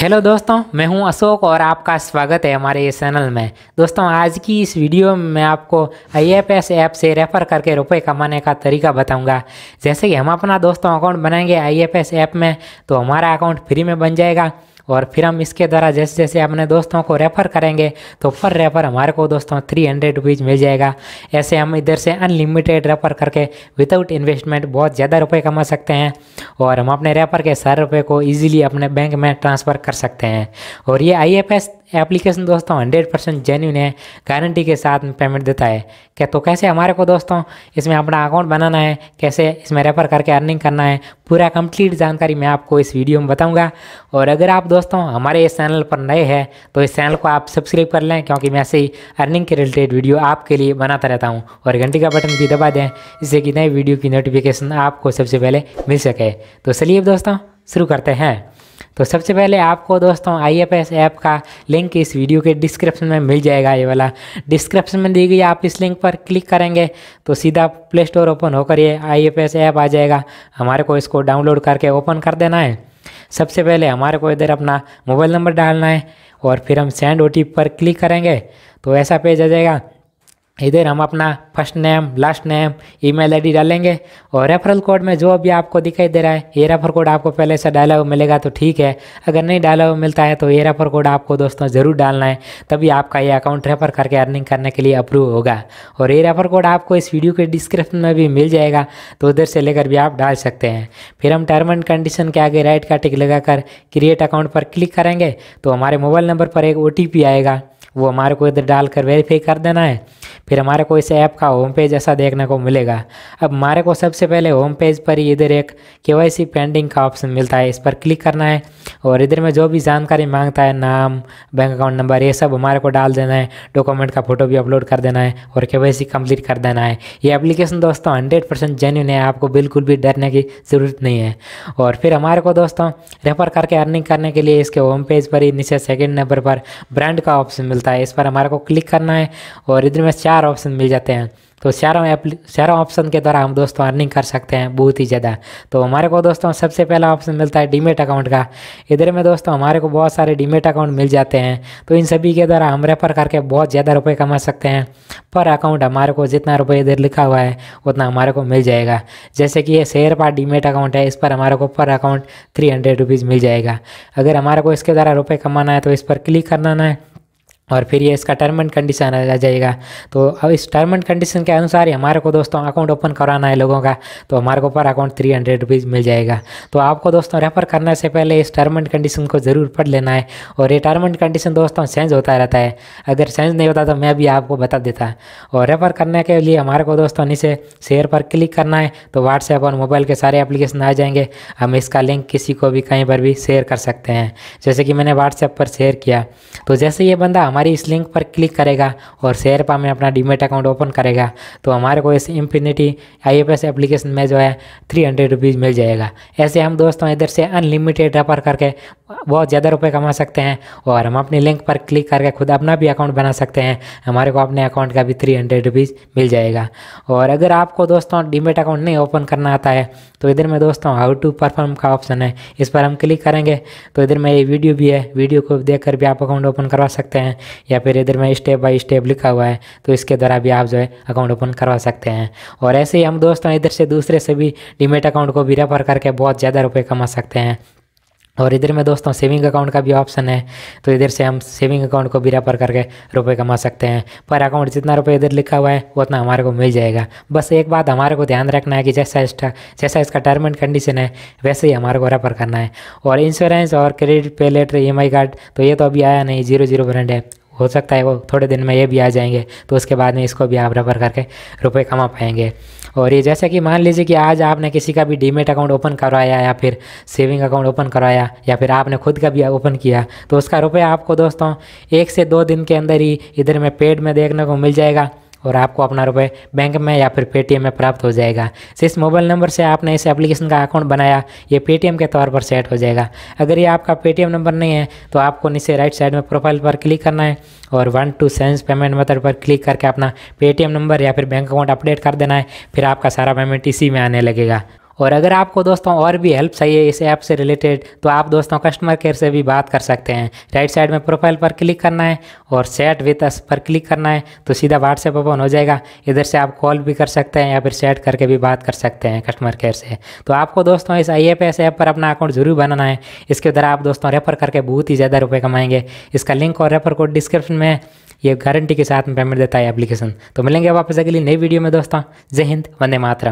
hello दोस्तों मैं हूं अशोक और आपका स्वागत है हमारे इस चैनल में दोस्तों आज की इस वीडियो में मैं आपको आई एफ एस ऐप से रेफ़र करके रुपए कमाने का तरीका बताऊंगा जैसे कि हम अपना दोस्तों अकाउंट बनाएंगे आई एफ एस ऐप में तो हमारा अकाउंट फ्री में बन जाएगा और फिर हम इसके द्वारा जैसे जैसे अपने दोस्तों को रेफ़र करेंगे तो पर रेफ़र हमारे को दोस्तों थ्री हंड्रेड रुपीज़ मिल जाएगा ऐसे हम इधर से अनलिमिटेड रेफ़र करके विदाउट इन्वेस्टमेंट बहुत ज़्यादा रुपये कमा सकते हैं और हम अपने रेफ़र के सारे रुपये को ईजिली अपने बैंक में ट्रांसफ़र कर सकते हैं और ये आई एप्लीकेशन दोस्तों हंड्रेड परसेंट जेन्यून है गारंटी के साथ में पेमेंट देता है क्या तो कैसे हमारे को दोस्तों इसमें अपना अकाउंट बनाना है कैसे इसमें रेफर करके अर्निंग करना है पूरा कंप्लीट जानकारी मैं आपको इस वीडियो में बताऊंगा और अगर आप दोस्तों हमारे इस चैनल पर नए हैं तो इस चैनल को आप सब्सक्राइब कर लें क्योंकि मैं ऐसे ही अर्निंग के रिलेटेड वीडियो आपके लिए बनाता रहता हूँ और घंटी का बटन भी दबा दें जिससे कि नए वीडियो की नोटिफिकेशन आपको सबसे पहले मिल सके तो चलिए दोस्तों शुरू करते हैं तो सबसे पहले आपको दोस्तों आई ऐप का लिंक इस वीडियो के डिस्क्रिप्शन में मिल जाएगा ये वाला डिस्क्रिप्शन में दी गई आप इस लिंक पर क्लिक करेंगे तो सीधा प्ले स्टोर ओपन होकर ये आई ऐप आ जाएगा हमारे को इसको डाउनलोड करके ओपन कर देना है सबसे पहले हमारे को इधर अपना मोबाइल नंबर डालना है और फिर हम सेंड ओ पर क्लिक करेंगे तो ऐसा पेज आ जाएगा इधर हम अपना first name last name email ID डालेंगे और रेफरल कोड में जो अभी आपको दिखाई दे रहा है ये रेफर कोड आपको पहले से डाला हुआ मिलेगा तो ठीक है अगर नहीं डाला हुआ मिलता है तो ये रेफर कोड आपको दोस्तों ज़रूर डालना है तभी आपका ये अकाउंट रेफर करके अर्निंग करने के लिए अप्रूव होगा और ये रेफर कोड आपको इस वीडियो के डिस्क्रिप्शन में भी मिल जाएगा तो उधर से लेकर भी आप डाल सकते हैं फिर हम टर्म एंड कंडीशन के आगे राइट का टिक लगाकर क्रिएट अकाउंट पर क्लिक करेंगे तो हमारे मोबाइल नंबर पर एक ओ आएगा वो हमारे को इधर डालकर वेरीफाई कर देना है फिर हमारे को इस ऐप का होम पेज ऐसा देखने को मिलेगा अब हमारे को सबसे पहले होम पेज पर ही इधर एक के पेंडिंग का ऑप्शन मिलता है इस पर क्लिक करना है और इधर में जो भी जानकारी मांगता है नाम बैंक अकाउंट नंबर ये सब हमारे को डाल देना है डॉक्यूमेंट का फोटो भी अपलोड कर देना है और के कंप्लीट कर देना है ये एप्लीकेशन दोस्तों हंड्रेड परसेंट जेन्यून है आपको बिल्कुल भी डरने की ज़रूरत नहीं है और फिर हमारे को दोस्तों रेफर करके अर्निंग करने के लिए इसके होम पेज पर ही नीचे सेकेंड नंबर पर ब्रांड का ऑप्शन मिलता है इस पर हमारे को क्लिक करना है और इधर में चार ऑप्शन मिल जाते हैं तो चारों चारों ऑप्शन के द्वारा हम दोस्तों अर्निंग कर सकते हैं बहुत ही ज़्यादा तो हमारे को दोस्तों सबसे पहला ऑप्शन मिलता है डीमेट अकाउंट का इधर में दोस्तों हमारे को बहुत सारे डीमेट अकाउंट मिल जाते हैं तो इन सभी के द्वारा हम रेफर करके बहुत ज़्यादा रुपये कमा सकते हैं पर अकाउंट हमारे को जितना रुपये इधर लिखा हुआ है उतना हमारे को मिल जाएगा जैसे कि ये शेयर पर डीमेट अकाउंट है इस पर हमारे को पर अकाउंट थ्री हंड्रेड रुपीज़ मिल जाएगा अगर हमारे को इसके द्वारा रुपये कमाना है तो इस पर क्लिक करना है और फिर ये इसका टर्म एंड कंडीशन आ जाएगा तो अब इस टर्म एंड कंडीशन के अनुसार ही हमारे को दोस्तों अकाउंट ओपन कराना है लोगों का तो हमारे को पर अकाउंट थ्री हंड्रेड रुपीज़ मिल जाएगा तो आपको दोस्तों रेफर करने से पहले इस टर्म एंड कंडीशन को ज़रूर पढ़ लेना है और ये टर्म एंड कंडीशन दोस्तों चेंज होता रहता है अगर चेंज नहीं होता तो मैं भी आपको बता देता और रेफर करने के लिए हमारे को दोस्तों नीचे शेयर पर क्लिक करना है तो व्हाट्सएप और मोबाइल के सारे एप्लीकेशन आ जाएंगे हम इसका लिंक किसी को भी कहीं पर भी शेयर कर सकते हैं जैसे कि मैंने व्हाट्सएप पर शेयर किया तो जैसे ये बंदा हमारे हमारी इस लिंक पर क्लिक करेगा और शेयर पर में अपना डीमेट अकाउंट ओपन करेगा तो हमारे को इस इंफिनिटी आई एप्लीकेशन में जो है थ्री हंड्रेड रुपीज़ मिल जाएगा ऐसे हम दोस्तों इधर से अनलिमिटेड रेफर करके बहुत ज़्यादा रुपए कमा सकते हैं और हम अपने लिंक पर क्लिक करके खुद अपना भी अकाउंट बना सकते हैं हमारे को अपने अकाउंट का भी थ्री हंड्रेड रुपीज़ मिल जाएगा और अगर आपको दोस्तों डीमेट अकाउंट नहीं ओपन करना आता है तो इधर में दोस्तों हाउ टू परफॉर्म का ऑप्शन है इस पर हम क्लिक करेंगे तो इधर में ये वीडियो भी है वीडियो को देख कर भी आप अकाउंट ओपन करवा सकते हैं या फिर इधर में स्टेप बाई स्टेप लिखा हुआ है तो इसके द्वारा भी आप जो है अकाउंट ओपन करवा सकते हैं और ऐसे ही हम दोस्तों इधर से दूसरे से भी डीमेट अकाउंट को भी रेफर करके बहुत ज़्यादा रुपये कमा सकते हैं और इधर में दोस्तों सेविंग अकाउंट का भी ऑप्शन है तो इधर से हम सेविंग अकाउंट को भी रेफर करके रुपए कमा सकते हैं पर अकाउंट जितना रुपए इधर लिखा हुआ है उतना हमारे को मिल जाएगा बस एक बात हमारे को ध्यान रखना है कि जैसा इसका जैसा इसका टर्म एंड कंडीशन है वैसे ही हमारे को रेफर करना है और इंश्योरेंस और क्रेडिट पे लेटर ई कार्ड तो ये तो अभी आया नहीं जीरो जीरो ब्रांड है हो सकता है वो थोड़े दिन में ये भी आ जाएंगे तो उसके बाद में इसको भी आप रेफर करके रुपये कमा पाएंगे और ये जैसे कि मान लीजिए कि आज आपने किसी का भी डीमेट अकाउंट ओपन करवाया या फिर सेविंग अकाउंट ओपन करवाया या फिर आपने खुद का भी ओपन किया तो उसका रुपया आपको दोस्तों एक से दो दिन के अंदर ही इधर में पेड में देखने को मिल जाएगा और आपको अपना रुपये बैंक में या फिर पेटीएम में प्राप्त हो जाएगा जिस तो मोबाइल नंबर से आपने इस एप्लीकेशन का अकाउंट बनाया ये पेटीएम के तौर पर सेट हो जाएगा अगर ये आपका पेटीएम नंबर नहीं है तो आपको नीचे राइट साइड में प्रोफाइल पर क्लिक करना है और वन टू सेंस पेमेंट मेथड पर क्लिक करके अपना पेटीएम नंबर या फिर बैंक अकाउंट अपडेट कर देना है फिर आपका सारा पेमेंट इसी में आने लगेगा और अगर आपको दोस्तों और भी हेल्प चाहिए इस ऐप से रिलेटेड तो आप दोस्तों कस्टमर केयर से भी बात कर सकते हैं राइट साइड में प्रोफाइल पर क्लिक करना है और सेट विथ अस पर क्लिक करना है तो सीधा व्हाट्सएप ओपन हो जाएगा इधर से आप कॉल भी कर सकते हैं या फिर सेट करके भी बात कर सकते हैं कस्टमर केयर से तो आपको दोस्तों इस आई ऐप पर अपना अकाउंट जरूर बनाना है इसके अंदर आप दोस्तों रेफर करके बहुत ही ज़्यादा रुपये कमाएंगे इसका लिंक और रेफर कोड डिस्क्रिप्शन में ये गारंटी के साथ में पेमेंट देता है एप्लीकेशन तो मिलेंगे वापस अगली नई वीडियो में दोस्तों जय हिंद वंदे मातरम